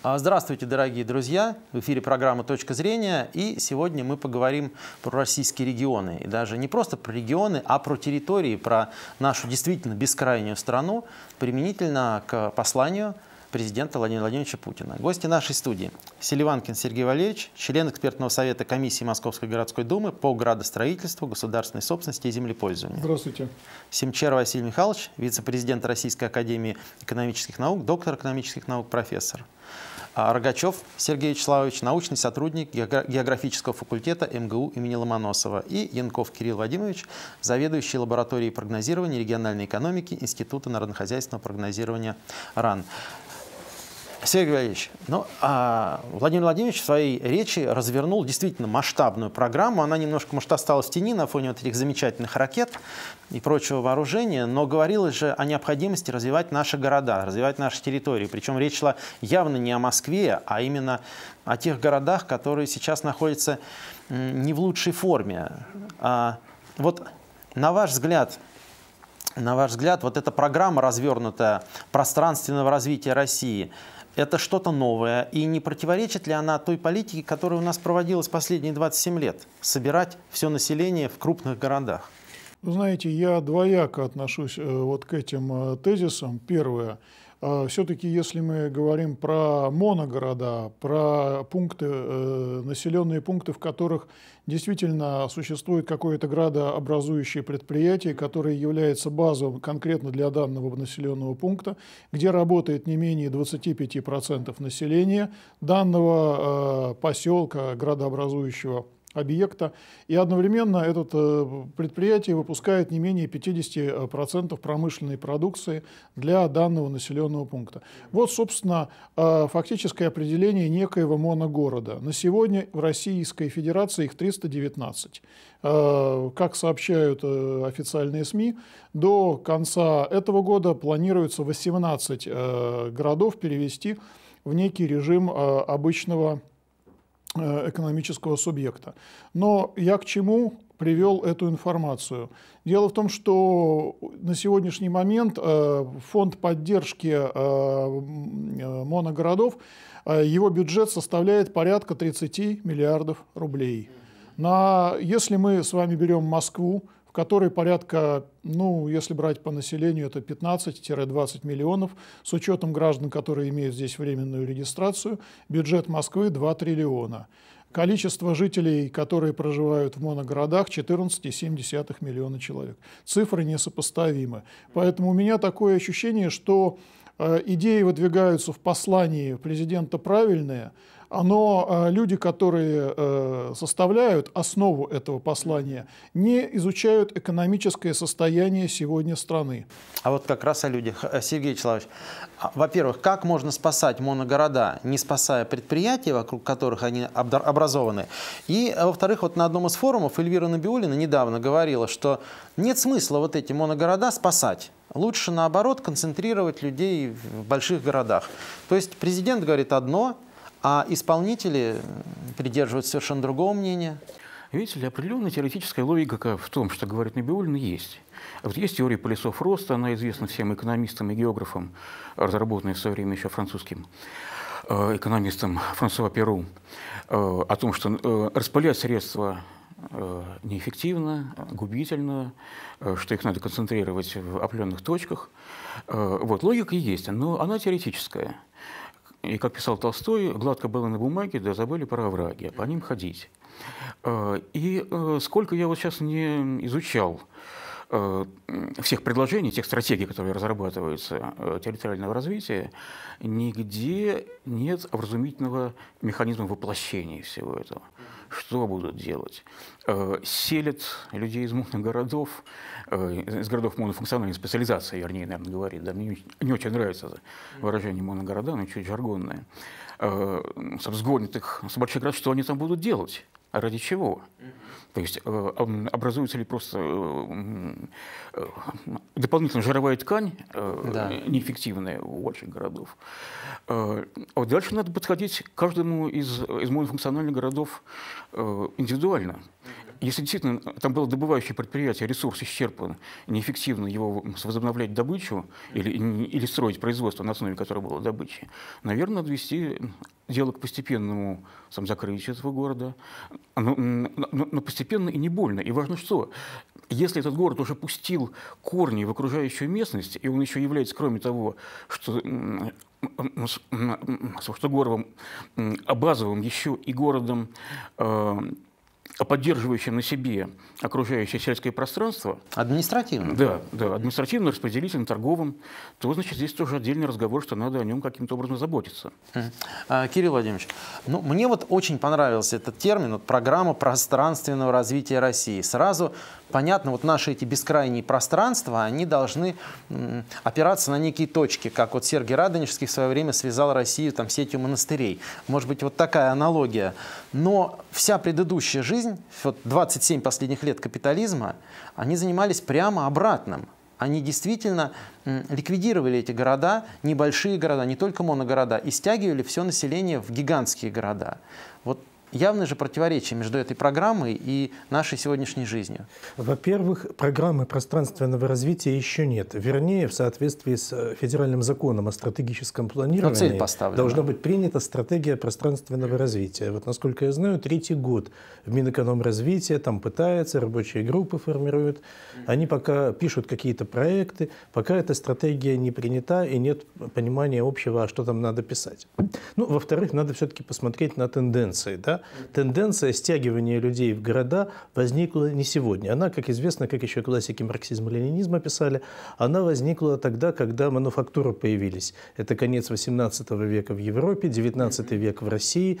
А, здравствуйте, дорогие друзья! В эфире программа «Точка зрения». И сегодня мы поговорим про российские регионы. И даже не просто про регионы, а про территории, про нашу действительно бескрайнюю страну, применительно к посланию – президента Владимира Владимировича Путина. Гости нашей студии – Селиванкин Сергей Валерьевич, член экспертного совета комиссии Московской городской думы по градостроительству, государственной собственности и землепользованию. Здравствуйте. Семчер Василий Михайлович, вице-президент Российской академии экономических наук, доктор экономических наук, профессор. А Рогачев Сергей Вячеславович, научный сотрудник географического факультета МГУ имени Ломоносова. И Янков Кирилл Вадимович, заведующий лабораторией прогнозирования региональной экономики Института народнохозяйственного прогнозирования РАН. Сергей Валерьевич, ну, а Владимир Владимирович в своей речи развернул действительно масштабную программу. Она немножко, может, осталась в тени на фоне вот этих замечательных ракет и прочего вооружения, но говорилось же о необходимости развивать наши города, развивать наши территории. Причем речь шла явно не о Москве, а именно о тех городах, которые сейчас находятся не в лучшей форме. А вот на ваш взгляд, на ваш взгляд, вот эта программа развернутая пространственного развития России – это что-то новое, и не противоречит ли она той политике, которая у нас проводилась последние 27 лет, собирать все население в крупных городах? знаете, я двояко отношусь э, вот к этим э, тезисам. Первое, а, все-таки, если мы говорим про моногорода, про пункты, э, населенные пункты, в которых действительно существует какое-то градообразующее предприятие, которое является базовым конкретно для данного населенного пункта, где работает не менее 25% населения данного э, поселка градообразующего объекта. И одновременно это э, предприятие выпускает не менее 50% э, промышленной продукции для данного населенного пункта. Вот, собственно, э, фактическое определение некоего моногорода. На сегодня в Российской Федерации их 319. Как сообщают официальные СМИ, до конца этого года планируется 18 городов перевести в некий режим обычного Э, экономического субъекта. Но я к чему привел эту информацию? Дело в том, что на сегодняшний момент э, фонд поддержки э, моногородов, его бюджет составляет порядка 30 миллиардов рублей. На, если мы с вами берем Москву, которой порядка, ну, если брать по населению, это 15-20 миллионов, с учетом граждан, которые имеют здесь временную регистрацию, бюджет Москвы 2 триллиона. Количество жителей, которые проживают в моногородах, 14,7 миллиона человек. Цифры несопоставимы. Поэтому у меня такое ощущение, что э, идеи выдвигаются в послании президента правильные, оно, э, люди, которые э, составляют основу этого послания, не изучают экономическое состояние сегодня страны. А вот как раз о людях. Э, Сергей Вячеславович, а, во-первых, как можно спасать моногорода, не спасая предприятия, вокруг которых они образованы? И, во-вторых, вот на одном из форумов Эльвира Набиулина недавно говорила, что нет смысла вот эти моногорода спасать. Лучше, наоборот, концентрировать людей в больших городах. То есть президент говорит одно, а исполнители придерживаются совершенно другого мнения. Видите ли, определенная теоретическая логика в том, что говорит Набиуллин, есть. Вот есть теория полисов роста, она известна всем экономистам и географам, разработанная в свое время еще французским э, экономистом Франсуа Перу, э, о том, что э, распылять средства неэффективно, губительно, что их надо концентрировать в определенных точках. Вот, логика есть, но она теоретическая. И, как писал Толстой, гладко было на бумаге, да забыли про враги, а по ним ходить. Э, и э, сколько я вот сейчас не изучал Э, всех предложений, тех стратегий, которые разрабатываются э, территориального развития, нигде нет образумительного механизма воплощения всего этого. Что будут делать? Э, селят людей из мутных городов, из городов монофункциональной специализации, вернее, наверное, говорит. Да, мне не очень нравится это выражение моногорода, оно чуть жаргонное. Сгонят их с больших город, что они там будут делать? А ради чего? Uh-huh. То есть э, образуется ли просто э, э, дополнительно жировая ткань да. неэффективная у больших городов. А вот дальше надо подходить к каждому из, из монофункциональных городов индивидуально если действительно э, там было добывающее предприятие, ресурс исчерпан, неэффективно его возобновлять добычу или, или строить производство, на основе которого было добычи, наверное, надо дело к постепенному сам, закрытию этого города. Ну, но, но, но постепенно и не больно. И важно что? Если этот город уже пустил корни в окружающую местность, и он еще является, кроме того, что с Автогоровым, а базовым еще и городом э, поддерживающим на себе окружающее сельское пространство... Административным? Да, да, административным, распределительным, торговым, то, значит, здесь тоже отдельный разговор, что надо о нем каким-то образом заботиться. А, Кирилл Владимирович, ну, мне вот очень понравился этот термин, вот, программа пространственного развития России. Сразу понятно, вот наши эти бескрайние пространства, они должны опираться на некие точки, как вот Сергий Радонежский в свое время связал Россию там сетью монастырей. Может быть, вот такая аналогия. Но вся предыдущая жизнь, вот 27 последних лет капитализма, они занимались прямо обратным они действительно ликвидировали эти города, небольшие города, не только моногорода, и стягивали все население в гигантские города явное же противоречие между этой программой и нашей сегодняшней жизнью? Во-первых, программы пространственного развития еще нет. Вернее, в соответствии с э, федеральным законом о стратегическом ну, планировании Но цель поставлена. должна быть принята стратегия пространственного развития. Вот, насколько я знаю, третий год в Минэкономразвития там пытается, рабочие группы формируют. Они пока пишут какие-то проекты, пока эта стратегия не принята и нет понимания общего, а что там надо писать. Ну, во-вторых, надо все-таки посмотреть на тенденции, да, тенденция стягивания людей в города возникла не сегодня. Она, как известно, как еще классики марксизма и ленинизма писали, она возникла тогда, когда мануфактуры появились. Это конец 18 века в Европе, 19 век в России.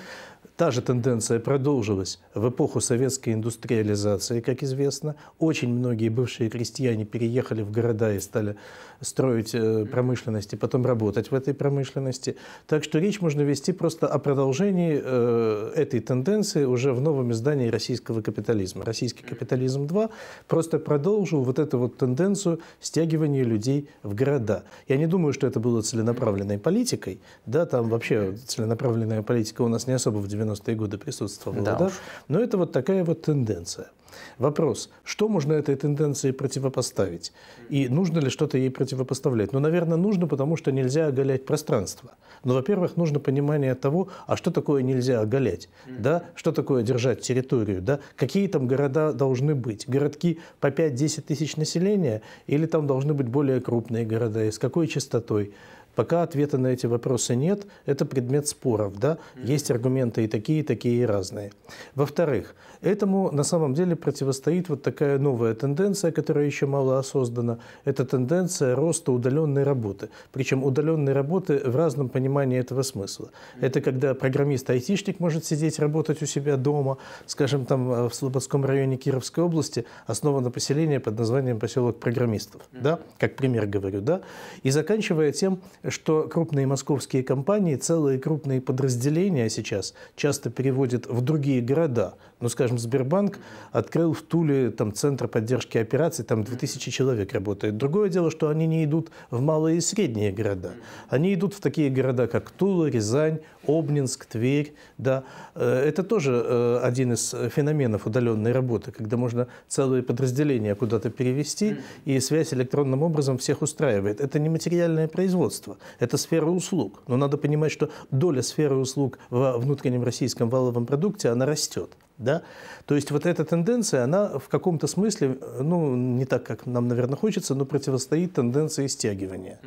Та же тенденция продолжилась в эпоху советской индустриализации, как известно. Очень многие бывшие крестьяне переехали в города и стали строить э, промышленность и потом работать в этой промышленности. Так что речь можно вести просто о продолжении э, этой тенденции уже в новом издании российского капитализма. «Российский капитализм 2» просто продолжил вот эту вот тенденцию стягивания людей в города. Я не думаю, что это было целенаправленной политикой. Да, там вообще целенаправленная политика у нас не особо в 90-е годы присутствовала. Да да? Но это вот такая вот тенденция. Вопрос, что можно этой тенденции противопоставить? И нужно ли что-то ей противопоставлять? Ну, наверное, нужно, потому что нельзя оголять пространство. Но, ну, во-первых, нужно понимание того, а что такое нельзя оголять? Да? Что такое держать территорию? Да? Какие там города должны быть? Городки по 5-10 тысяч населения? Или там должны быть более крупные города? И с какой частотой? Пока ответа на эти вопросы нет, это предмет споров. Да? Есть аргументы и такие, и такие, и разные. Во-вторых, Этому на самом деле противостоит вот такая новая тенденция, которая еще мало осознана. Это тенденция роста удаленной работы. Причем удаленной работы в разном понимании этого смысла. Это когда программист-айтишник может сидеть, работать у себя дома, скажем, там э, в Слободском районе Кировской области основано поселение под названием поселок программистов, да, как пример говорю, да, и заканчивая тем, что крупные московские компании, целые крупные подразделения сейчас часто переводят в другие города, ну, скажем, скажем, Сбербанк открыл в Туле там, центр поддержки операций, там 2000 человек работает. Другое дело, что они не идут в малые и средние города. Они идут в такие города, как Тула, Рязань, Обнинск, Тверь. Да. Э, это тоже э, один из феноменов удаленной работы, когда можно целые подразделения куда-то перевести, и связь электронным образом всех устраивает. Это не материальное производство, это сфера услуг. Но надо понимать, что доля сферы услуг во внутреннем российском валовом продукте, она растет. Да? То есть вот эта тенденция, она в каком-то смысле, ну, не так, как нам, наверное, хочется, но противостоит тенденции стягивания.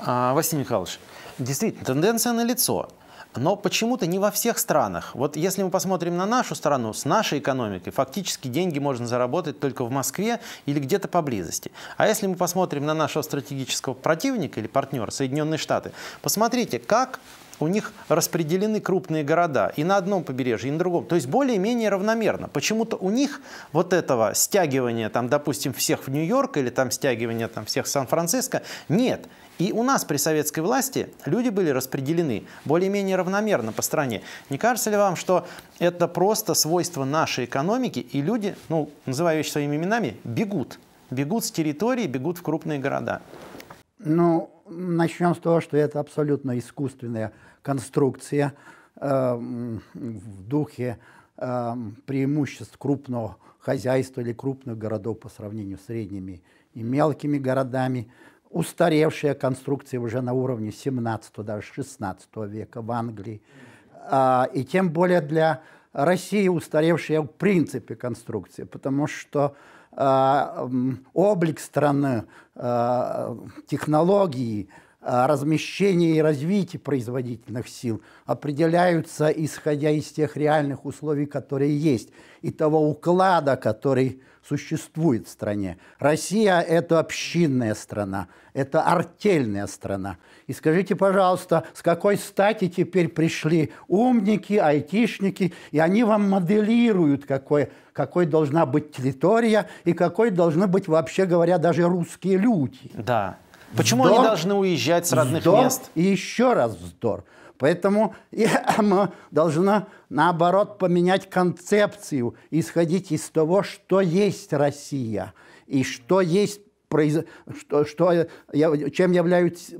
А, Василий Михайлович, действительно, тенденция налицо. Но почему-то не во всех странах. Вот если мы посмотрим на нашу страну, с нашей экономикой, фактически деньги можно заработать только в Москве или где-то поблизости. А если мы посмотрим на нашего стратегического противника или партнера, Соединенные Штаты, посмотрите, как у них распределены крупные города и на одном побережье, и на другом. То есть более-менее равномерно. Почему-то у них вот этого стягивания, там, допустим, всех в Нью-Йорк или там стягивания там, всех в Сан-Франциско нет. И у нас при советской власти люди были распределены более-менее равномерно по стране. Не кажется ли вам, что это просто свойство нашей экономики, и люди, ну, называю вещи своими именами, бегут? Бегут с территории, бегут в крупные города. Ну, Начнем с того, что это абсолютно искусственная конструкция э, в духе э, преимуществ крупного хозяйства или крупных городов по сравнению с средними и мелкими городами. Устаревшая конструкция уже на уровне 17, даже 16 века в Англии. А, и тем более для России устаревшая в принципе конструкция, потому что Э, облик страны, э, технологии, э, размещение и развитие производительных сил определяются исходя из тех реальных условий, которые есть, и того уклада, который существует в стране. Россия – это общинная страна, это артельная страна. И скажите, пожалуйста, с какой стати теперь пришли умники, айтишники, и они вам моделируют, какой, какой должна быть территория и какой должны быть, вообще говоря, даже русские люди. Да. Почему вздор, они должны уезжать с родных вздор, мест? И еще раз вздор – Поэтому мы должна, наоборот, поменять концепцию, исходить из того, что есть Россия и что есть что, что чем являются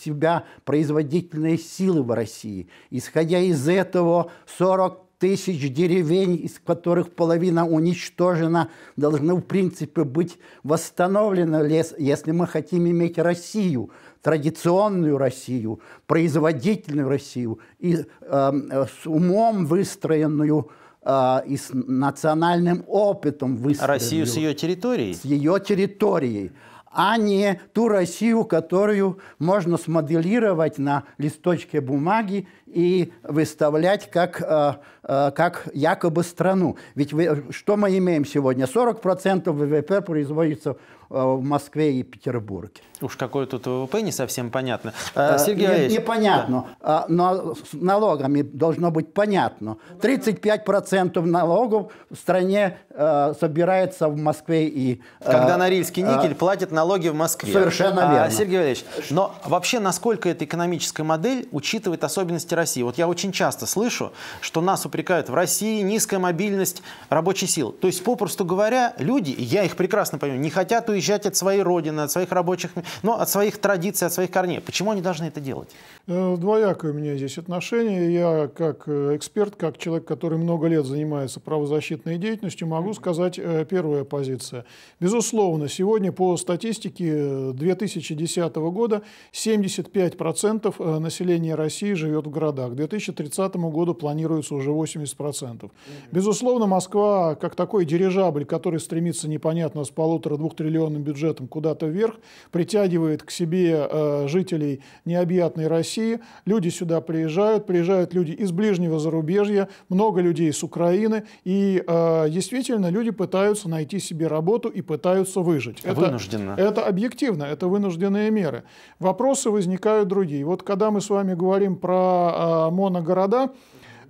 себя производительные силы в России. Исходя из этого, 40 тысяч деревень, из которых половина уничтожена, должны, в принципе, быть восстановлены, лес, если мы хотим иметь Россию, традиционную Россию, производительную Россию, и, эм, э, с умом выстроенную э, и с национальным опытом выстроенную. Россию с ее территорией? С ее территорией а не ту Россию, которую можно смоделировать на листочке бумаги и выставлять как, э, э, как якобы страну. Ведь что мы имеем сегодня? 40% ВВП производится Э, в Москве и Петербурге. Уж какой тут ВВП, не совсем понятно. А, Сергей не, Ильич, Непонятно, да. но с налогами должно быть понятно. 35% налогов в стране собирается в Москве и... Э, Когда Норильский никель э, платит налоги в Москве. Совершенно а, верно. Сергей Валерьевич, но вообще насколько эта экономическая модель учитывает особенности России? Вот я очень часто слышу, что нас упрекают в России низкая мобильность рабочей силы. То есть, попросту говоря, люди, я их прекрасно понимаю, не хотят уезжать уезжать от своей родины, от своих рабочих, ну, от своих традиций, от своих корней. Почему они должны это делать? Э, двоякое у меня здесь отношение. Я как э, эксперт, как человек, который много лет занимается правозащитной деятельностью, могу сказать э, первая позиция. Безусловно, сегодня по статистике 2010 года 75% населения России живет в городах. К 2030 году планируется уже 80%. Безусловно, Москва как такой дирижабль, который стремится непонятно с полутора-двух триллионов определенным бюджетом куда-то вверх, притягивает к себе э, жителей необъятной России. Люди сюда приезжают, приезжают люди из ближнего зарубежья, много людей с Украины, и э, действительно люди пытаются найти себе работу и пытаются выжить. Это, Это объективно, это вынужденные меры. Вопросы возникают другие. Вот когда мы с вами говорим про э, моногорода,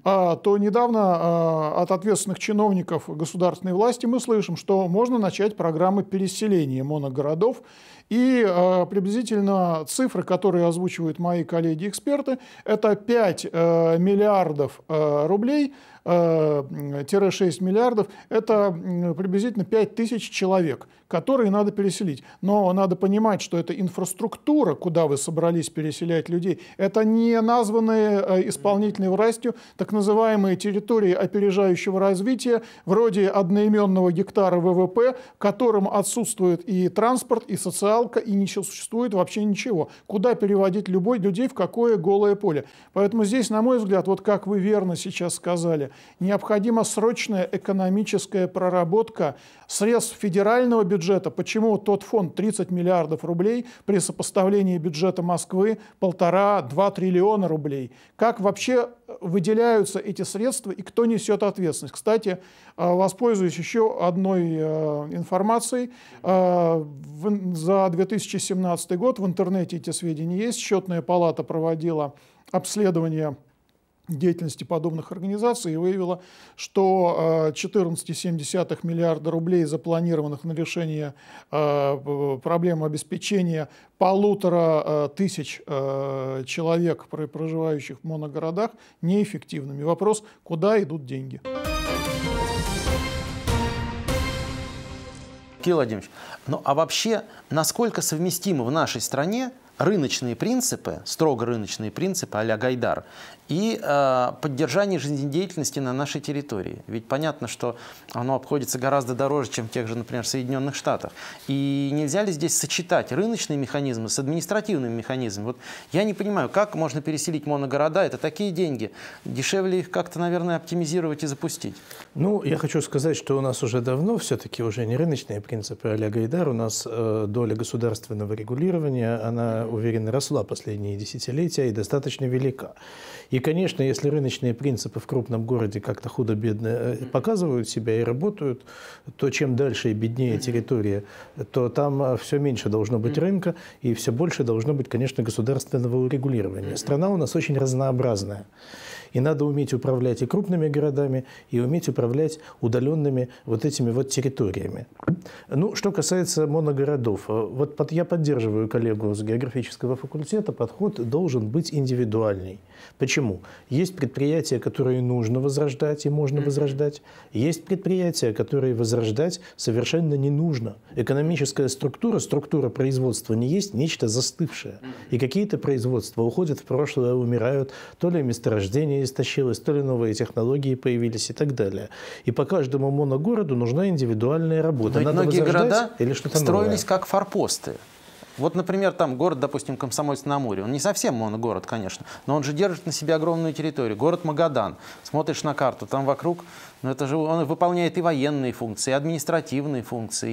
а, то недавно а, от ответственных чиновников государственной власти мы слышим, что можно начать программы переселения моногородов. И а, приблизительно цифры, которые озвучивают мои коллеги-эксперты, это 5 э, миллиардов э, рублей 6 э, миллиардов, это приблизительно 5 тысяч человек которые надо переселить. Но надо понимать, что это инфраструктура, куда вы собрались переселять людей, это не названные э, исполнительной властью так называемые территории опережающего развития, вроде одноименного гектара ВВП, в котором отсутствует и транспорт, и социалка, и не существует вообще ничего. Куда переводить любой людей, в какое голое поле. Поэтому здесь, на мой взгляд, вот как вы верно сейчас сказали, необходима срочная экономическая проработка средств федерального бюджета, бюджета. Почему тот фонд 30 миллиардов рублей при сопоставлении бюджета Москвы 1,5-2 триллиона рублей? Как вообще э, выделяются эти средства и кто несет ответственность? Кстати, э, воспользуюсь еще одной э, информацией. За 2017 год в интернете эти сведения есть. Счетная палата проводила обследование деятельности подобных организаций и выявила, что 14,7 э, миллиарда рублей, запланированных на решение э, проблемы обеспечения полутора э, тысяч человек, проживающих в моногородах, неэффективными. Вопрос, куда идут деньги? Кирилл Владимирович, ну а вообще, насколько совместимы в нашей стране рыночные принципы, строго рыночные принципы а Гайдар и э, поддержание жизнедеятельности на нашей территории. Ведь понятно, что оно обходится гораздо дороже, чем в тех же, например, Соединенных Штатах. И нельзя ли здесь сочетать рыночные механизмы с административными механизмами? Вот я не понимаю, как можно переселить моногорода, это такие деньги. Дешевле их как-то, наверное, оптимизировать и запустить. Ну, я хочу сказать, что у нас уже давно все-таки уже не рыночные принципы а-ля Гайдар, у нас э, доля государственного регулирования, она, уверенно, росла последние десятилетия и достаточно велика. И, конечно, если рыночные принципы в крупном городе как-то худо-бедно э, показывают себя и работают, то чем дальше и беднее территория, то там э, все меньше должно быть рынка и все больше должно быть, конечно, государственного урегулирования. Страна у нас очень разнообразная. И надо уметь управлять и крупными городами, и уметь управлять удаленными вот этими вот территориями. Ну, что касается моногородов, э, вот под, я поддерживаю коллегу с географического факультета, подход должен быть индивидуальный. Почему? Есть предприятия, которые нужно возрождать и можно возрождать. Есть предприятия, которые возрождать совершенно не нужно. Экономическая структура, структура производства не есть нечто застывшее. И какие-то производства уходят в прошлое, умирают, то ли месторождение население истощилось, то ли новые технологии появились и так далее. И по каждому моногороду нужна индивидуальная работа. Но Надо многие города или строились новое. как форпосты. Вот, например, там город, допустим, Комсомольск на Амуре. Он не совсем моногород, конечно, но он же держит на себе огромную территорию. Город Магадан. Смотришь на карту, там вокруг но ну, это же он выполняет и военные функции, и административные функции,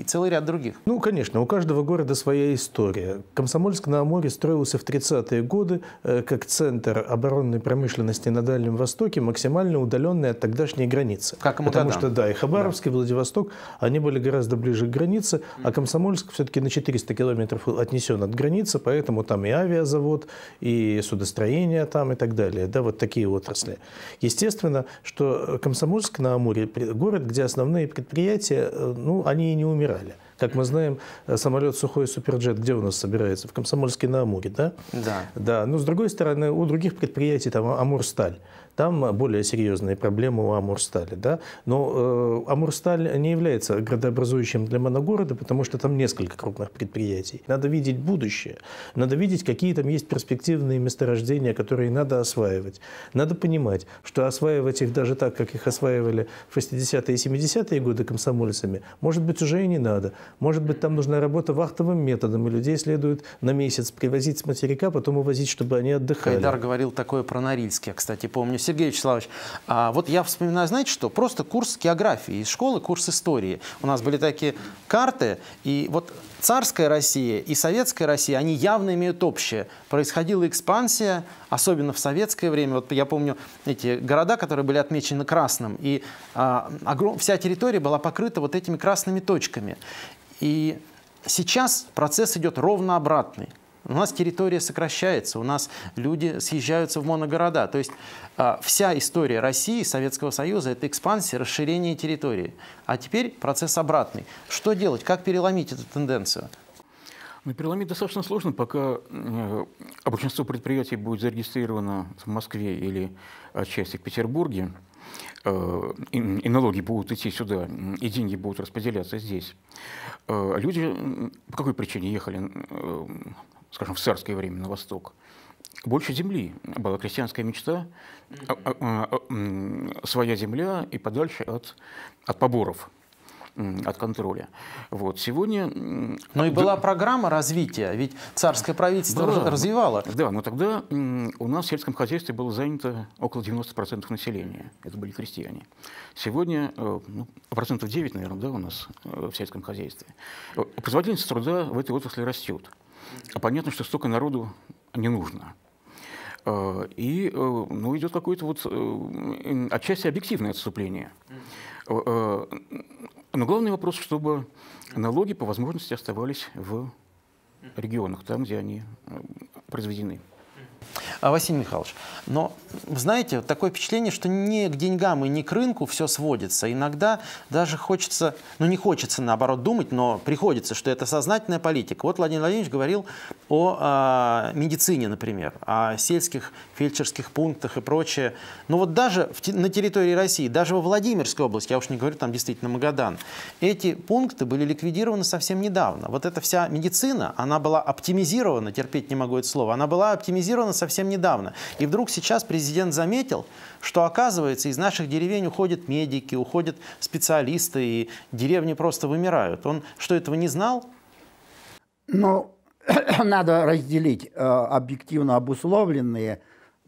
и целый ряд других. Ну, конечно, у каждого города своя история. Комсомольск-на-Амуре строился в 30-е годы э, как центр оборонной промышленности на Дальнем Востоке, максимально удаленный от тогдашней границы. Как Потому что, да, и Хабаровск, да. и Владивосток, они были гораздо ближе к границе, а Комсомольск все-таки на 400 километров отнесен от границы, поэтому там и авиазавод, и судостроение там, и так далее. Да, вот такие отрасли. Естественно, что Комсомольск э, Комсомольск на Амуре город, где основные предприятия, э, ну, они и не умирали. Как мы знаем, э, самолет сухой суперджет где у нас собирается? В Комсомольске на Амуре, да? Да. Да, но с другой стороны, у других предприятий там а, Амурсталь. Там более серьезные проблемы у Амурстали. Да? Но э, Амурсталь не является градообразующим для моногорода, потому что там несколько крупных предприятий. Надо видеть будущее. Надо видеть, какие там есть перспективные месторождения, которые надо осваивать. Надо понимать, что осваивать их даже так, как их осваивали в 60-е и 70-е годы комсомольцами, может быть, уже и не надо. Может быть, там нужна работа вахтовым методом, и людей следует на месяц привозить с материка, потом увозить, чтобы они отдыхали. Хайдар говорил такое про Норильск, я, кстати, помню. Сергей Вячеславович, а вот я вспоминаю, знаете что, просто курс географии из школы, курс истории. У нас были такие карты, и вот царская Россия и советская Россия, они явно имеют общее. Происходила экспансия, особенно в советское время. Вот я помню эти города, которые были отмечены красным, и а, огром, вся территория была покрыта вот этими красными точками. И сейчас процесс идет ровно обратный. У нас территория сокращается, у нас люди съезжаются в моногорода. То есть а, вся история России, Советского Союза – это экспансия, расширение территории. А теперь процесс обратный. Что делать? Как переломить эту тенденцию? Ну переломить достаточно сложно, пока э, большинство предприятий будет зарегистрировано в Москве или отчасти э, в Петербурге. Э, и налоги будут идти сюда, и деньги будут распределяться здесь. Э, люди по какой причине ехали, э, скажем, в царское время на восток? Больше земли. Была крестьянская мечта, а, а, а, своя земля и подальше от, от поборов – от контроля. Вот. Сегодня... Но и была да, программа развития, ведь царское правительство была, развивало. Да, но тогда у нас в сельском хозяйстве было занято около 90% населения. Это были крестьяне. Сегодня э, ну, процентов 9, наверное, да, у нас э, в сельском хозяйстве. Э, производительность труда в этой отрасли растет. А понятно, что столько народу не нужно. И ну, идет какое-то вот отчасти объективное отступление. Э, э, но главный вопрос, чтобы налоги по возможности оставались в регионах, там, где они э, произведены. А Василий Михайлович, но знаете, такое впечатление, что не к деньгам и не к рынку все сводится. Иногда даже хочется, ну не хочется наоборот думать, но приходится, что это сознательная политика. Вот Владимир Владимирович говорил о э, медицине, например, о сельских фельдшерских пунктах и прочее. Но вот даже в, на территории России, даже во Владимирской области, я уж не говорю там действительно Магадан, эти пункты были ликвидированы совсем недавно. Вот эта вся медицина, она была оптимизирована, терпеть не могу это слово, она была оптимизирована совсем недавно. И вдруг сейчас президент заметил, что оказывается из наших деревень уходят медики, уходят специалисты, и деревни просто вымирают. Он что, этого не знал? Ну, надо разделить э, объективно обусловленные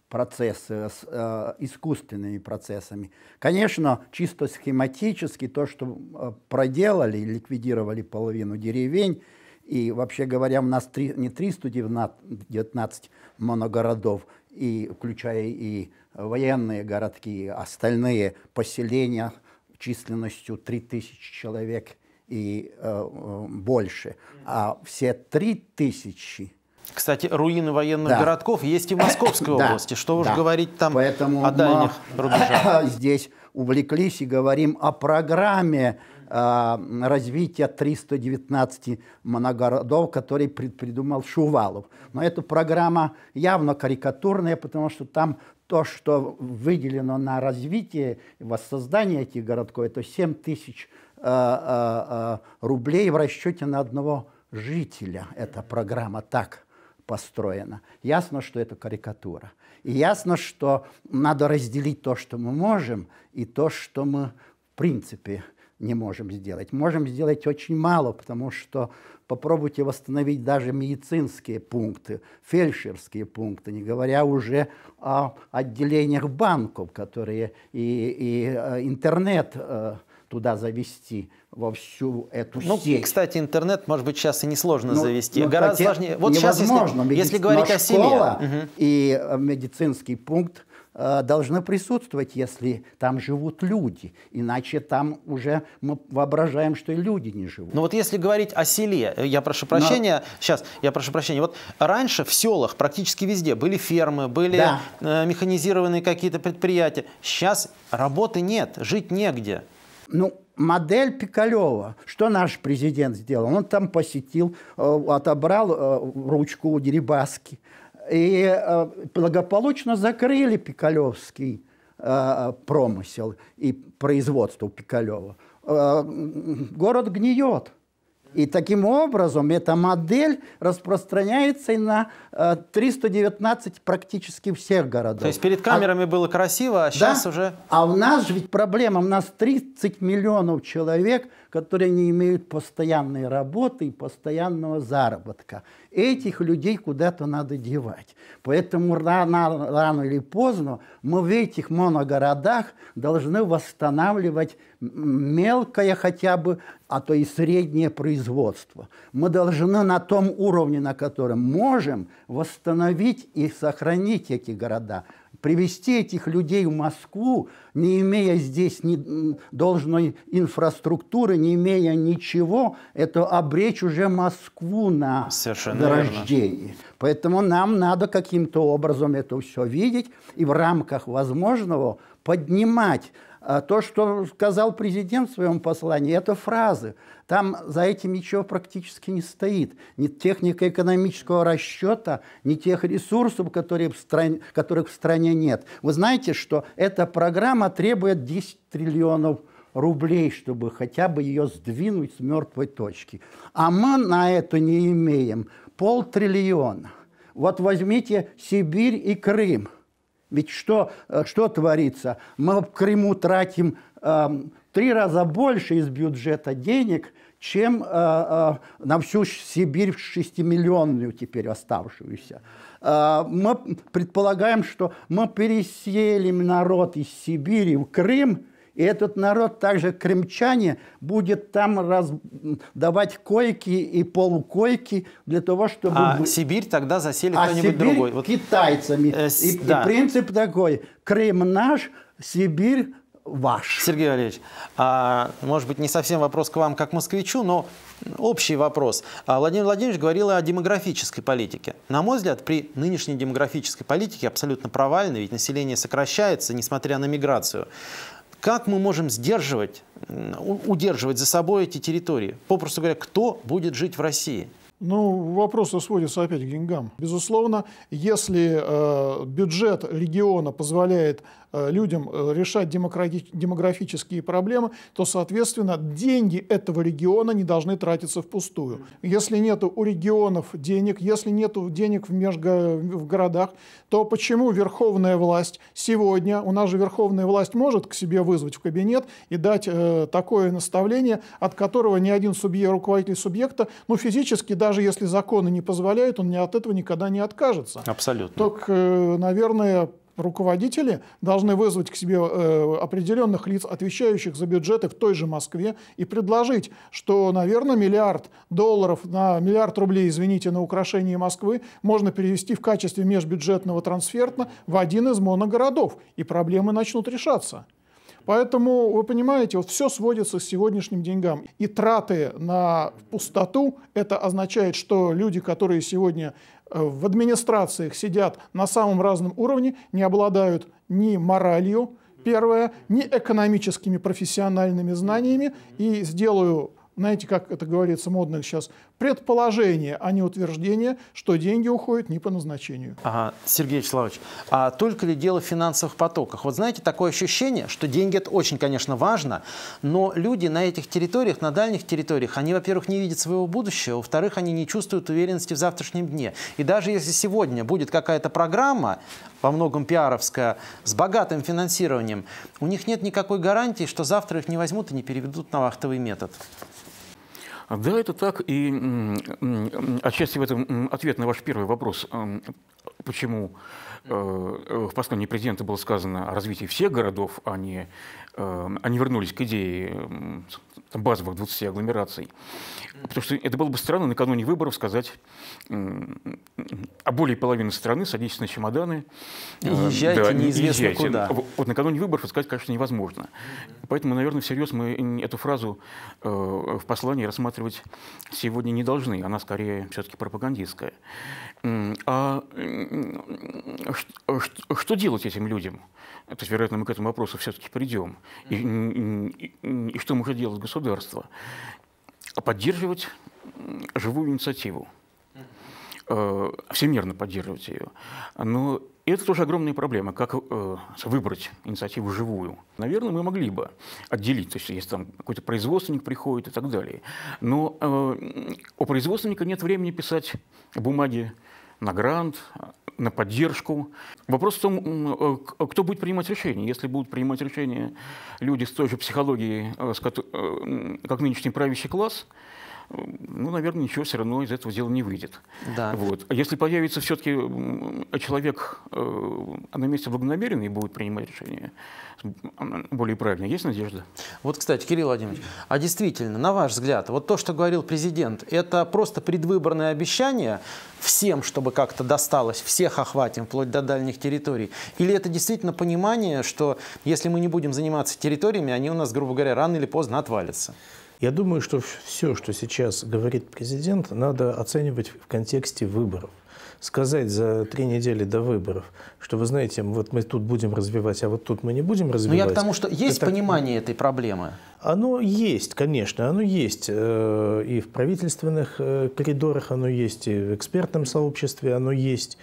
процессы с э, искусственными процессами. Конечно, чисто схематически то, что э, проделали, ликвидировали половину деревень – и вообще говоря, у нас три, не 319 моногородов, и, включая и военные городки, и остальные поселения численностью 3000 человек и э, э больше. А все 3000 кстати, руины военных да. городков есть и в Московской области. Да. Что уж да. говорить там Поэтому о дальних мы рубежах. Здесь увлеклись и говорим о программе Э, развития 319 моногородов, которые придумал Шувалов. Но эта программа явно карикатурная, потому что там то, что выделено на развитие и воссоздание этих городков, это 7 тысяч э, э, рублей в расчете на одного жителя. Эта программа так построена. Ясно, что это карикатура. И ясно, что надо разделить то, что мы можем, и то, что мы, в принципе, не можем сделать. Можем сделать очень мало, потому что попробуйте восстановить даже медицинские пункты, фельдшерские пункты, не говоря уже о отделениях банков, которые и, и э, интернет э, туда завести во всю эту ну, сеть. Кстати, интернет, может быть, сейчас и несложно ну, завести. Ну, Гораздо сложнее. Вот невозможно. сейчас, если, Медици... если говорить о селе, школа угу. и э, медицинский пункт Э, должны присутствовать, если там живут люди. Иначе там уже мы воображаем, что и люди не живут. Ну вот если говорить о селе, э, я прошу прощения, Но... сейчас, я прошу прощения, вот раньше в селах практически везде были фермы, были да. Э, механизированные какие-то предприятия. Сейчас работы нет, жить негде. Ну, модель Пикалева. Что наш президент сделал? Он там посетил, отобрал ручку у Дерибаски, и э, благополучно закрыли Пикалевский э, промысел и производство Пикалева. Э, город гниет. И таким образом эта модель распространяется и на 319 практически всех городов. То есть перед камерами а, было красиво, а сейчас да? уже... А у нас же ведь проблема, у нас 30 миллионов человек, которые не имеют постоянной работы и постоянного заработка. Этих людей куда-то надо девать. Поэтому рано, рано или поздно мы в этих моногородах должны восстанавливать мелкое хотя бы, а то и среднее производство. Мы должны на том уровне, на котором можем, восстановить и сохранить эти города. Привести этих людей в Москву, не имея здесь ни должной инфраструктуры, не имея ничего, это обречь уже Москву на Совершенно рождение. Верно. Поэтому нам надо каким-то образом это все видеть и в рамках возможного поднимать а то, что сказал президент в своем послании, это фразы. Там за этим ничего практически не стоит. Ни техника экономического расчета, ни тех ресурсов, которые в стране, которых в стране нет. Вы знаете, что эта программа требует 10 триллионов рублей, чтобы хотя бы ее сдвинуть с мертвой точки. А мы на это не имеем полтриллиона. Вот возьмите Сибирь и Крым – ведь что, э, что творится? Мы в Крыму тратим э, три раза больше из бюджета денег, чем э, э, на всю Сибирь в шестимиллионную теперь оставшуюся. Э, мы предполагаем, что мы переселим народ из Сибири в Крым – и этот народ, также крымчане, будет там раз... давать койки и полукойки для того, чтобы... А Сибирь тогда засели а кто-нибудь другой. Вот... китайцами. Э, с... и, да. и принцип такой, Крым наш, Сибирь ваш. Сергей Валерьевич, а, может быть, не совсем вопрос к вам как москвичу, но общий вопрос. А Владимир Владимирович говорил о демографической политике. На мой взгляд, при нынешней демографической политике абсолютно провальной, ведь население сокращается, несмотря на миграцию. Как мы можем сдерживать, удерживать за собой эти территории? Попросту говоря, кто будет жить в России? Ну, вопрос сводится опять к деньгам. Безусловно, если э, бюджет региона позволяет Э, людям э, решать демографические проблемы, то, соответственно, деньги этого региона не должны тратиться впустую. Если нет у регионов денег, если нет денег в, межго... в городах, то почему верховная власть сегодня, у нас же верховная власть может к себе вызвать в кабинет и дать э, такое наставление, от которого ни один субъект, руководитель субъекта, ну, физически, даже если законы не позволяют, он от этого никогда не откажется. Абсолютно. Только, э, наверное, руководители должны вызвать к себе э, определенных лиц, отвечающих за бюджеты в той же Москве, и предложить, что, наверное, миллиард долларов на миллиард рублей, извините, на украшение Москвы можно перевести в качестве межбюджетного трансферта в один из моногородов, и проблемы начнут решаться. Поэтому, вы понимаете, вот все сводится к сегодняшним деньгам. И траты на пустоту, это означает, что люди, которые сегодня Э, в администрациях сидят на самом разном уровне, не обладают ни моралью, первое, ни экономическими профессиональными знаниями. И сделаю знаете, как это говорится модно сейчас, предположение, а не утверждение, что деньги уходят не по назначению. Ага, Сергей Вячеславович, а только ли дело в финансовых потоках? Вот знаете, такое ощущение, что деньги это очень, конечно, важно, но люди на этих территориях, на дальних территориях, они, во-первых, не видят своего будущего, во-вторых, они не чувствуют уверенности в завтрашнем дне. И даже если сегодня будет какая-то программа, во многом пиаровская, с богатым финансированием, у них нет никакой гарантии, что завтра их не возьмут и не переведут на вахтовый метод. Да, это так. И отчасти в этом ответ на ваш первый вопрос. Почему Э, э, в послании президента было сказано о развитии всех городов, они э, они вернулись к идее базовых 20 агломераций. Потому что это было бы странно накануне выборов сказать, о более половины страны садитесь на чемоданы. И езжайте да, неизвестно езжайте. куда. Вот накануне выборов сказать, конечно, невозможно. Поэтому, наверное, всерьез мы эту фразу в послании рассматривать сегодня не должны. Она скорее все-таки пропагандистская. А что, что делать этим людям? То есть, вероятно, мы к этому вопросу все-таки придем. И, и, и, и что может делать государство? Поддерживать живую инициативу. Э, Всемирно поддерживать ее. Но это тоже огромная проблема, как э, выбрать инициативу живую. Наверное, мы могли бы отделить, то есть если там какой-то производственник приходит и так далее. Но э, у производственника нет времени писать бумаги на грант, на поддержку. Вопрос в том, э, э, кто будет принимать решения. Если будут принимать решения люди с той же психологией, э, как нынешний правящий класс – ну, наверное, ничего все равно из этого дела не выйдет. Да. Вот. А если появится все-таки человек э, на месте благонамеренный и будет принимать решение более правильно, есть надежда? Вот, кстати, Кирилл Владимирович, а действительно, на ваш взгляд, вот то, что говорил президент, это просто предвыборное обещание всем, чтобы как-то досталось, всех охватим, вплоть до дальних территорий? Или это действительно понимание, что если мы не будем заниматься территориями, они у нас, грубо говоря, рано или поздно отвалятся? Я думаю, что все, что сейчас говорит президент, надо оценивать в контексте выборов сказать за три недели до выборов, что вы знаете, вот мы тут будем развивать, а вот тут мы не будем ну, развивать. Но я к тому, что есть это понимание этой проблемы. Оно есть, конечно, оно есть э, и в правительственных э, коридорах, оно есть и в экспертном сообществе, оно есть.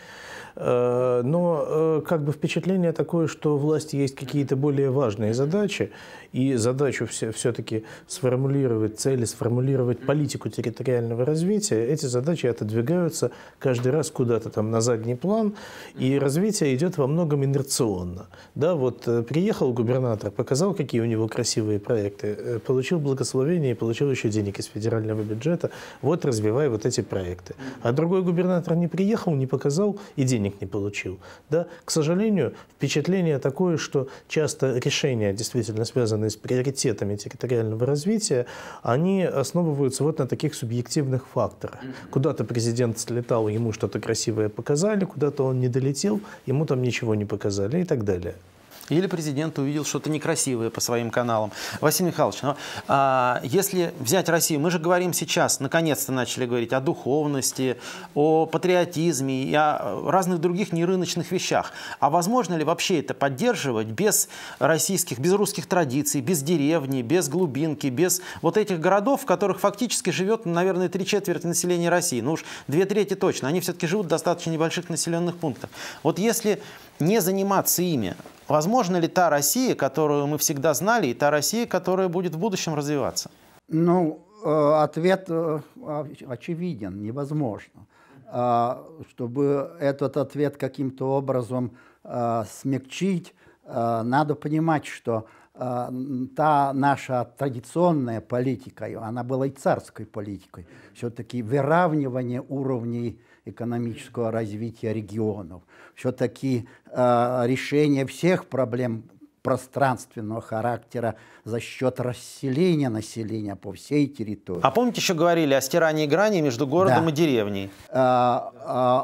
Э, но как бы впечатление такое, что у власти есть какие-то более важные задачи, и задачу все-таки все сформулировать цели, сформулировать политику территориального развития, эти задачи отодвигаются каждый раз куда-то там на задний план, и развитие идет во многом инерционно. Да, вот э, приехал губернатор, показал, какие у него красивые проекты, э, получил благословение и получил еще денег из федерального бюджета, вот развивай вот эти проекты. А другой губернатор не приехал, не показал и денег не получил. Да? К сожалению, впечатление такое, что часто решения действительно связаны связанные с приоритетами территориального развития, они основываются вот на таких субъективных факторах. Куда-то президент слетал, ему что-то красивое показали, куда-то он не долетел, ему там ничего не показали и так далее. Или президент увидел что-то некрасивое по своим каналам. Василий Михайлович, но, ну, а, если взять Россию, мы же говорим сейчас, наконец-то начали говорить о духовности, о патриотизме и о разных других нерыночных вещах. А возможно ли вообще это поддерживать без российских, без русских традиций, без деревни, без глубинки, без вот этих городов, в которых фактически живет, наверное, три четверти населения России, ну уж две трети точно, они все-таки живут в достаточно небольших населенных пунктах. Вот если не заниматься ими? Возможно ли та Россия, которую мы всегда знали, и та Россия, которая будет в будущем развиваться? Ну, э, ответ э, очевиден, невозможно. А, чтобы этот ответ каким-то образом э, смягчить, надо понимать, что та наша традиционная политика, она была и царской политикой, все-таки выравнивание уровней экономического развития регионов, все-таки Э, решение всех проблем пространственного характера за счет расселения населения по всей территории. А помните, еще говорили о стирании грани между городом да. и деревней? А,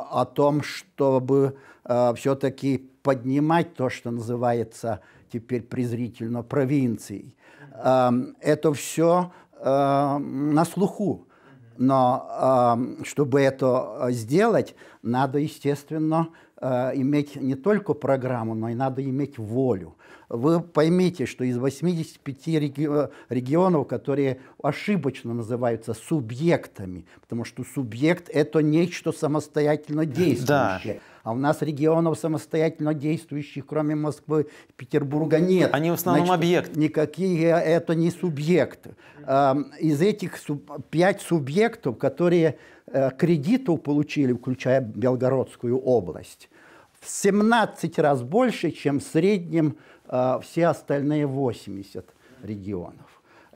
а, о том, чтобы а, все-таки поднимать то, что называется теперь презрительно провинцией. А, это все а, на слуху. Но а, чтобы это сделать, надо, естественно, Э, иметь не только программу, но и надо иметь волю. Вы поймите, что из 85 э, регионов, которые ошибочно называются субъектами, потому что субъект – это нечто самостоятельно действующее. Да. А у нас регионов самостоятельно действующих, кроме Москвы, Петербурга нет. Они в основном Значит, объект. Никакие это не субъекты. Из этих пять субъектов, которые э, кредитов получили, включая Белгородскую область, в 17 раз больше, чем в среднем э, все остальные 80 регионов.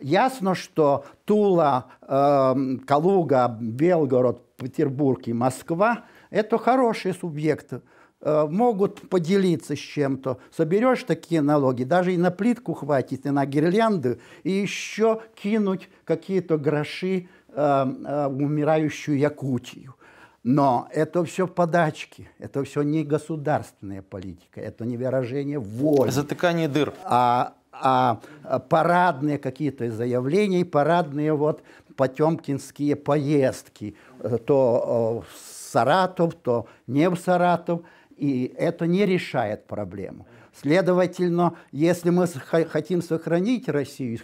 Ясно, что Тула, эм, Калуга, Белгород, Петербург и Москва – это хорошие субъекты, э, могут поделиться с чем-то. Соберешь такие налоги, даже и на плитку хватит, и на гирлянды, и еще кинуть какие-то гроши э, э, умирающую Якутию. Но это все подачки, это все не государственная политика, это не выражение воли. Затыкание дыр. А, а, а парадные какие-то заявления, парадные вот потемкинские поездки, э, то э, Саратов, то не в Саратов, и это не решает проблему. Следовательно, если мы хотим сохранить Россию,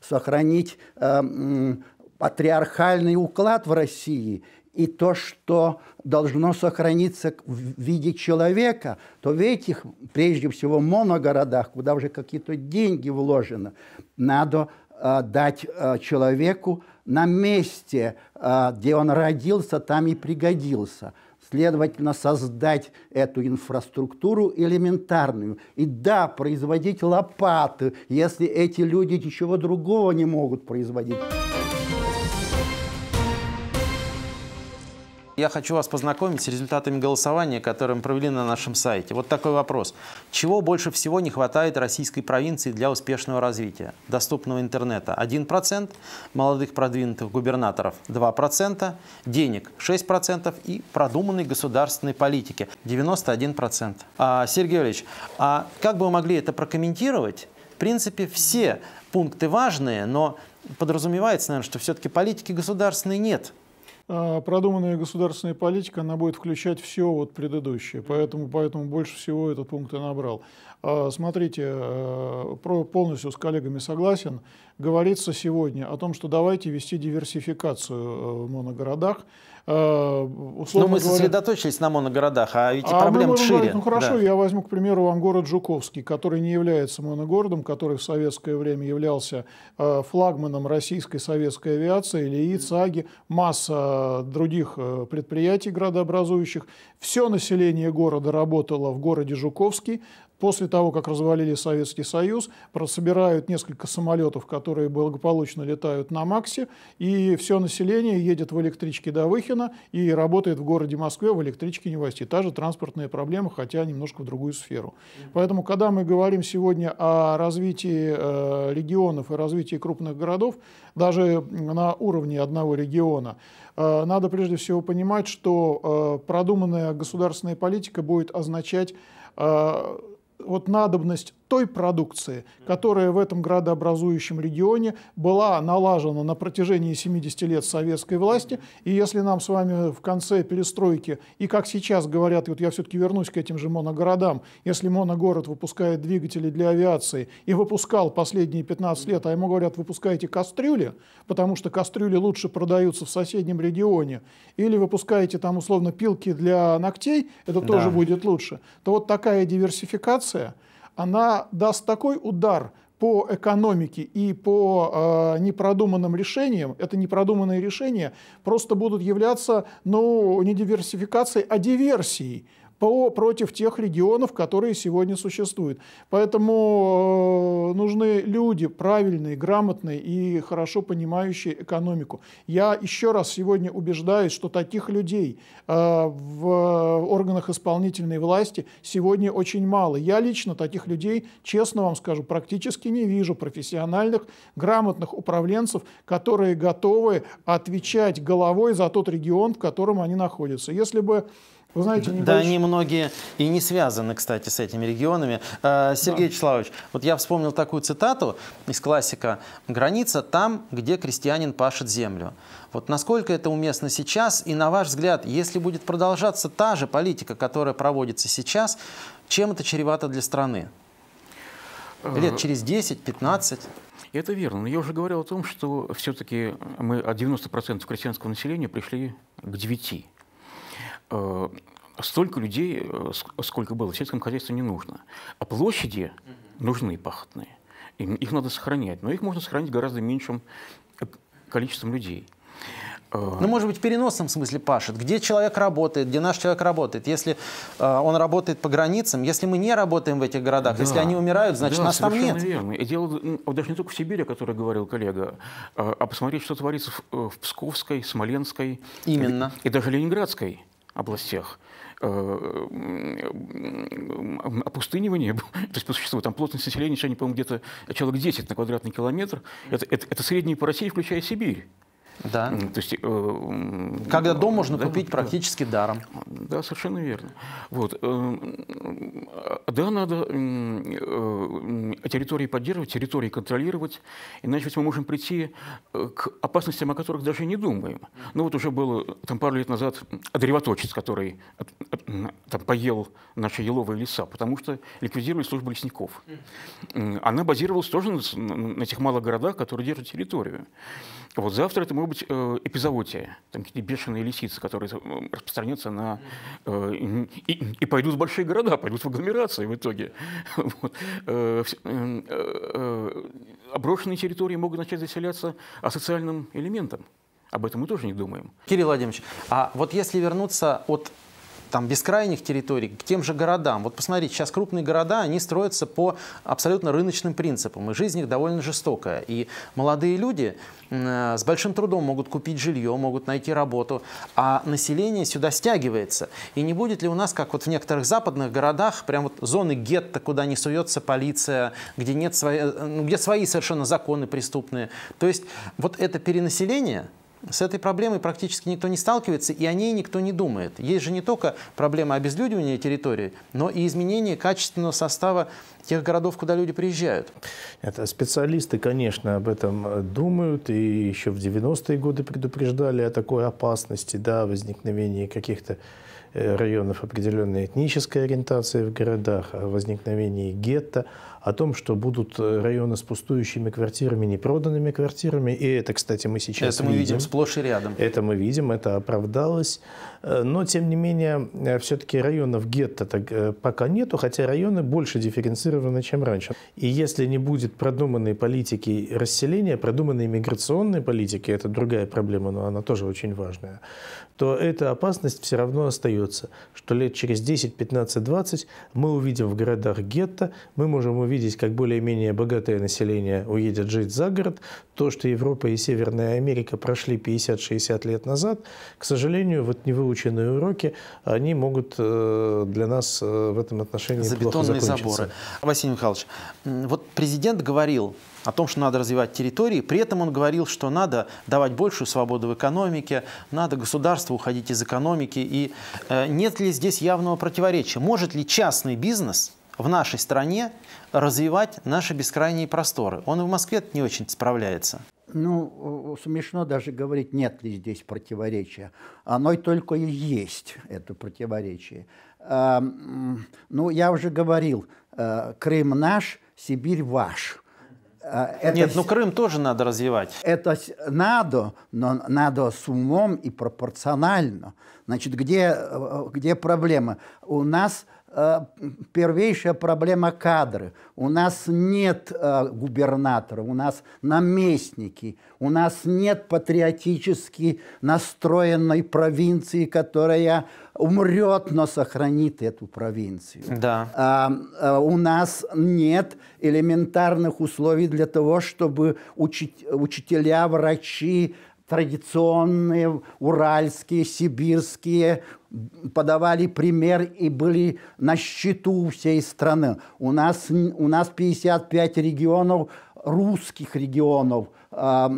сохранить э, патриархальный уклад в России и то, что должно сохраниться в виде человека, то в этих, прежде всего, моногородах, куда уже какие-то деньги вложены, надо э, дать э, человеку на месте, а, где он родился, там и пригодился. Следовательно, создать эту инфраструктуру элементарную. И да, производить лопаты, если эти люди ничего другого не могут производить. Я хочу вас познакомить с результатами голосования, которые мы провели на нашем сайте. Вот такой вопрос. Чего больше всего не хватает российской провинции для успешного развития? Доступного интернета 1%, молодых продвинутых губернаторов 2%, денег 6% и продуманной государственной политики 91%. А, Сергей Юрьевич, а как бы вы могли это прокомментировать? В принципе, все пункты важные, но подразумевается, наверное, что все-таки политики государственной нет – а продуманная государственная политика, она будет включать все вот предыдущее, поэтому, поэтому больше всего этот пункт и набрал. А, смотрите, э, полностью с коллегами согласен, говорится сегодня о том, что давайте вести диверсификацию э, в моногородах. Э, условно Но ну, мы говоря, сосредоточились на моногородах, а ведь а проблема шире. Говорить, ну хорошо, да. я возьму, к примеру, вам город Жуковский, который не является моногородом, который в советское время являлся флагманом российской советской авиации, или ИЦАГИ, масса других предприятий градообразующих. Все население города работало в городе Жуковский, После того, как развалили Советский Союз, собирают несколько самолетов, которые благополучно летают на Максе, и все население едет в электричке до Выхина и работает в городе Москве в электричке не войти. Та же транспортная проблема, хотя немножко в другую сферу. Поэтому, когда мы говорим сегодня о развитии э, регионов и развитии крупных городов, даже на уровне одного региона, э, надо прежде всего понимать, что э, продуманная государственная политика будет означать вот надобность той продукции, которая в этом градообразующем регионе была налажена на протяжении 70 лет советской власти. И если нам с вами в конце перестройки, и как сейчас говорят, вот я все-таки вернусь к этим же моногородам, если моногород выпускает двигатели для авиации и выпускал последние 15 лет, а ему говорят, выпускаете кастрюли, потому что кастрюли лучше продаются в соседнем регионе, или выпускаете там условно пилки для ногтей, это да. тоже будет лучше, то вот такая диверсификация – она даст такой удар по экономике и по э, непродуманным решениям, это непродуманные решения, просто будут являться ну, не диверсификацией, а диверсией по, против тех регионов, которые сегодня существуют. Поэтому э, нужны люди правильные, грамотные и хорошо понимающие экономику. Я еще раз сегодня убеждаюсь, что таких людей э, в э, органах исполнительной власти сегодня очень мало. Я лично таких людей, честно вам скажу, практически не вижу профессиональных, грамотных управленцев, которые готовы отвечать головой за тот регион, в котором они находятся. Если бы вы ну, знаете, небольш... Да, они многие и не связаны, кстати, с этими регионами. Э, Сергей да. Вячеславович, вот я вспомнил такую цитату из классика «Граница там, где крестьянин пашет землю». Вот насколько это уместно сейчас, и на ваш взгляд, если будет продолжаться та же политика, которая проводится сейчас, чем это чревато для страны? Э, Лет через 10-15? Это верно. Но я уже говорил о том, что все-таки мы а от 90% крестьянского населения пришли к 9%. Э, столько людей, э, сколько было, в сельском хозяйстве не нужно. А площади нужны пахотные. Их надо сохранять, но их можно сохранить гораздо меньшим э, количеством людей. Ну, может быть, в переносном смысле пашет. Где человек работает, где наш человек работает. Если э, он работает по границам, если мы не работаем в этих городах, да. если они умирают, значит, да, нас там нет. верно. И дело ну, даже не только в Сибири, о которой говорил коллега, а, а посмотреть, что творится в, в Псковской, Смоленской. Именно. И, и даже Ленинградской областях э, опустынивание, то есть по существу, там плотность населения сегодня, по-моему, где-то человек 10 на квадратный километр, это, это, это средние по России, включая Сибирь. Да. То есть, э, Когда дом можно да, купить да, практически да. даром. Да, совершенно верно. Вот. Э, э, да, надо э, территории поддерживать, территории контролировать, иначе мы можем прийти к опасностям, о которых даже не думаем. Ну вот уже было там пару лет назад а, древоточец, который там, поел наши еловые леса, потому что ликвидировали службу лесников. Она базировалась тоже на, на тех малых городах, которые держат территорию. Вот завтра это может быть э, эпизоотия, там какие-то бешеные лисицы, которые э, распространятся на... Э, и, и пойдут в большие города, пойдут в агломерации в итоге. Вот. Э, э, э, оброшенные территории могут начать заселяться асоциальным элементом. Об этом мы тоже не думаем. Кирилл Владимирович, а вот если вернуться от там, бескрайних территорий к тем же городам. Вот посмотрите, сейчас крупные города, они строятся по абсолютно рыночным принципам, и жизнь их довольно жестокая. И молодые люди э, с большим трудом могут купить жилье, могут найти работу, а население сюда стягивается. И не будет ли у нас, как вот в некоторых западных городах, прям вот зоны гетто, куда не суется полиция, где, нет свои, э, ну, где свои совершенно законы преступные. То есть вот это перенаселение – с этой проблемой практически никто не сталкивается, и о ней никто не думает. Есть же не только проблема обезлюдивания территории, но и изменение качественного состава тех городов, куда люди приезжают. Это специалисты, конечно, об этом думают, и еще в 90-е годы предупреждали о такой опасности, да, возникновении каких-то э, районов определенной этнической ориентации в городах, о возникновении гетто, о том, что будут э, районы с пустующими квартирами, непроданными квартирами. И это, кстати, мы сейчас Это мы видим, видим сплошь и рядом. Это мы видим, это оправдалось. Э, но, тем не менее, э, все-таки районов гетто так, пока нету, хотя районы больше дифференцированы, чем раньше. И если не будет продуманной политики расселения, продуманной миграционной политики, это другая проблема, но она тоже очень важная, то эта опасность все равно остается, что лет через 10, 15, 20 мы увидим в городах гетто, мы можем увидеть увидеть, как более-менее богатое население уедет жить за город. То, что Европа и Северная Америка прошли 50-60 лет назад, к сожалению, вот невыученные уроки, они могут э, для нас э, в этом отношении За плохо бетонные заборы. Василий Михайлович, вот президент говорил о том, что надо развивать территории, при этом он говорил, что надо давать большую свободу в экономике, надо государству уходить из экономики. И э, нет ли здесь явного противоречия? Может ли частный бизнес в нашей стране развивать наши бескрайние просторы. Он и в Москве не очень справляется. Ну, смешно даже говорить, нет ли здесь противоречия. Оно и только и есть, это противоречие. Ну, я уже говорил, э, Крым наш, Сибирь ваш. Э, это, Нет, ну Крым тоже надо развивать. Это надо, но надо с умом и пропорционально. Значит, где, э, где проблема? У нас Э, первейшая проблема кадры. У нас нет э, губернатора, у нас наместники, у нас нет патриотически настроенной провинции, которая умрет, но сохранит эту провинцию. Да. А, а, у нас нет элементарных условий для того, чтобы учить, учителя, врачи, традиционные, уральские, сибирские, подавали пример и были на счету всей страны. У нас, у нас 55 регионов, русских регионов э,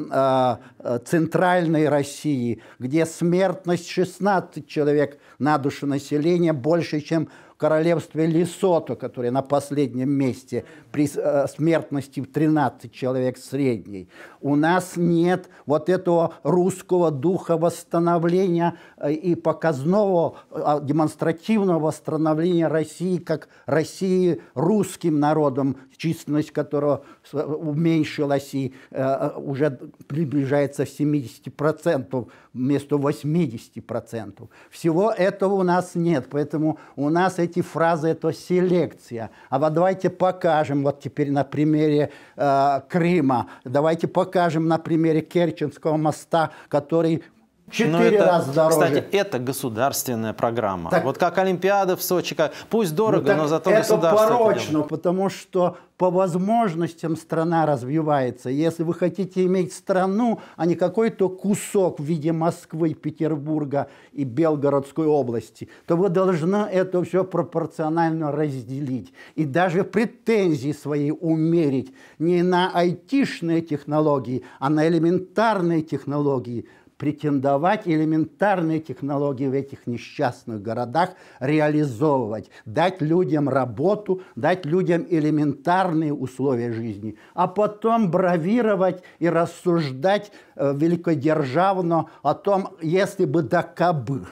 э, центральной России, где смертность 16 человек на душу населения больше, чем королевстве Лесото, которое на последнем месте при э, смертности в 13 человек средней. У нас нет вот этого русского духа восстановления э, и показного а, демонстративного восстановления России как России русским народом численность которого э, уменьшилась и э, э, уже приближается к 70%, вместо 80%. Всего этого у нас нет, поэтому у нас эти фразы – это селекция. А вот давайте покажем, вот теперь на примере э, Крыма, давайте покажем на примере Керченского моста, который Четыре Но это, раза дороже. Кстати, это государственная программа. Так, вот как Олимпиада в Сочи, как, пусть дорого, ну, но зато это государство порочно, это потому что по возможностям страна развивается. Если вы хотите иметь страну, а не какой-то кусок в виде Москвы, Петербурга и Белгородской области, то вы должны это все пропорционально разделить. И даже претензии свои умерить не на айтишные технологии, а на элементарные технологии – претендовать элементарные технологии в этих несчастных городах, реализовывать, дать людям работу, дать людям элементарные условия жизни, а потом бравировать и рассуждать э, великодержавно о том, если бы да кабы.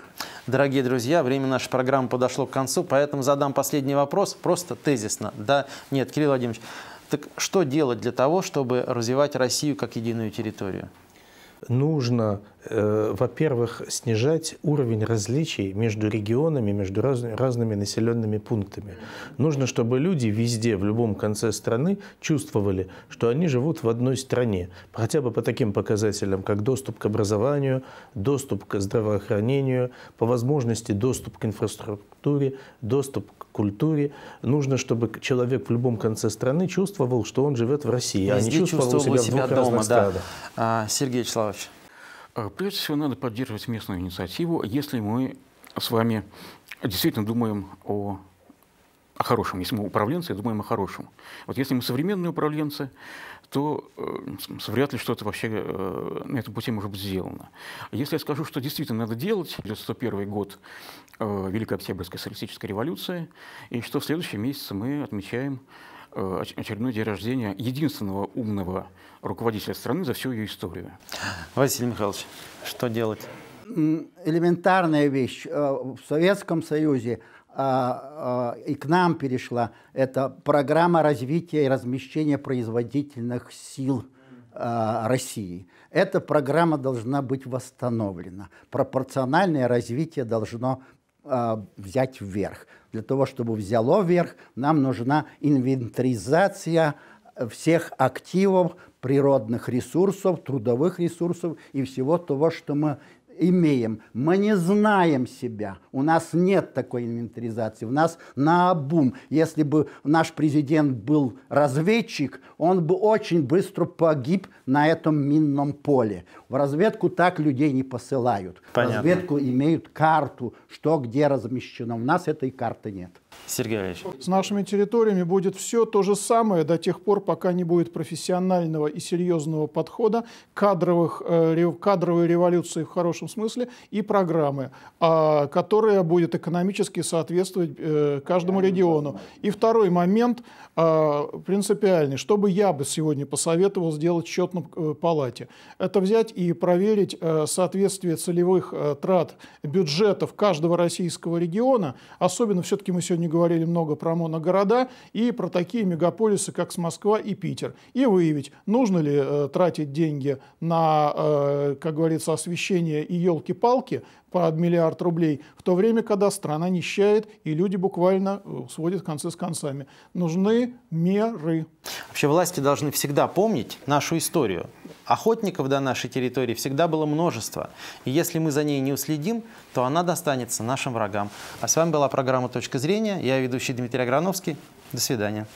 Дорогие друзья, время нашей программы подошло к концу, поэтому задам последний вопрос, просто тезисно. Да, нет, Кирилл Владимирович, так что делать для того, чтобы развивать Россию как единую территорию? нужно, э, во-первых, снижать уровень различий между регионами, между разными населенными пунктами. Нужно, чтобы люди везде, в любом конце страны чувствовали, что они живут в одной стране, хотя бы по таким показателям, как доступ к образованию, доступ к здравоохранению, по возможности доступ к инфраструктуре, доступ культуре. Нужно, чтобы человек в любом конце страны чувствовал, что он живет в России, Везде а не чувствовал, чувствовал себя, себя в двух дома, да. а, Сергей Вячеславович. А, прежде всего, надо поддерживать местную инициативу, если мы с вами действительно думаем о о хорошем. Если мы управленцы, думаем о хорошем. Вот если мы современные управленцы, то э, вряд ли что-то вообще э, на этом пути может быть сделано. Если я скажу, что действительно надо делать, 1901 год Э, Великой Октябрьской социалистической революции, и что в следующем месяце мы отмечаем э, очередной день рождения единственного умного руководителя страны за всю ее историю. Василий Михайлович, что делать? Элементарная вещь. Э, в Советском Союзе и к нам перешла это программа развития и размещения производительных сил России. Эта программа должна быть восстановлена. Пропорциональное развитие должно а, взять вверх. Для того, чтобы взяло вверх, нам нужна инвентаризация всех активов, природных ресурсов, трудовых ресурсов и всего того, что мы имеем, мы не знаем себя, у нас нет такой инвентаризации, у нас наобум. Если бы наш президент был разведчик, он бы очень быстро погиб на этом минном поле. В разведку так людей не посылают. Понятно. В разведку имеют карту, что где размещено. У нас этой карты нет. Сергей Валерьевич. С нашими территориями будет все то же самое до тех пор, пока не будет профессионального и серьезного подхода, кадровых, э, кадровой революции в хорошем смысле и программы, а, которая будет экономически соответствовать э, каждому региону. И второй момент а, принципиальный, что бы я бы сегодня посоветовал сделать в счетном э, палате, это взять и проверить соответствие целевых трат бюджетов каждого российского региона, особенно все-таки мы сегодня говорили много про моногорода и про такие мегаполисы, как с Москва и Питер. И выявить, нужно ли э, тратить деньги на, э, как говорится, освещение и елки-палки под миллиард рублей, в то время, когда страна нищает, и люди буквально э, сводят концы с концами. Нужны меры. Вообще власти должны всегда помнить нашу историю. Охотников до нашей территории всегда было множество. И если мы за ней не уследим, то она достанется нашим врагам. А с вами была программа «Точка зрения». Я ведущий Дмитрий Аграновский. До свидания.